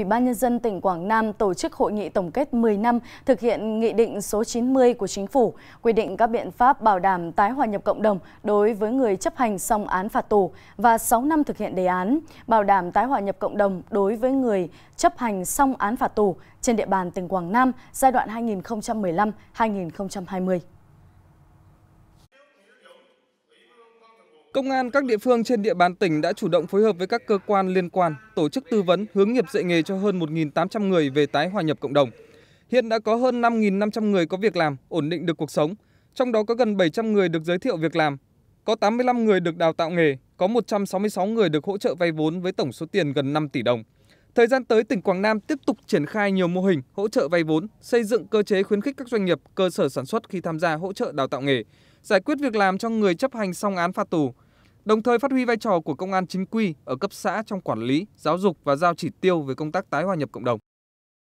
Ủy ban Nhân dân tỉnh Quảng Nam tổ chức hội nghị tổng kết 10 năm thực hiện Nghị định số 90 của Chính phủ, quy định các biện pháp bảo đảm tái hòa nhập cộng đồng đối với người chấp hành xong án phạt tù và 6 năm thực hiện đề án, bảo đảm tái hòa nhập cộng đồng đối với người chấp hành xong án phạt tù trên địa bàn tỉnh Quảng Nam giai đoạn 2015-2020. Công an các địa phương trên địa bàn tỉnh đã chủ động phối hợp với các cơ quan liên quan, tổ chức tư vấn hướng nghiệp dạy nghề cho hơn 1.800 người về tái hòa nhập cộng đồng. Hiện đã có hơn 5.500 người có việc làm, ổn định được cuộc sống, trong đó có gần 700 người được giới thiệu việc làm, có 85 người được đào tạo nghề, có 166 người được hỗ trợ vay vốn với tổng số tiền gần 5 tỷ đồng. Thời gian tới, tỉnh Quảng Nam tiếp tục triển khai nhiều mô hình hỗ trợ vay vốn, xây dựng cơ chế khuyến khích các doanh nghiệp, cơ sở sản xuất khi tham gia hỗ trợ đào tạo nghề, giải quyết việc làm cho người chấp hành xong án phạt tù, đồng thời phát huy vai trò của công an chính quy ở cấp xã trong quản lý, giáo dục và giao chỉ tiêu về công tác tái hòa nhập cộng đồng.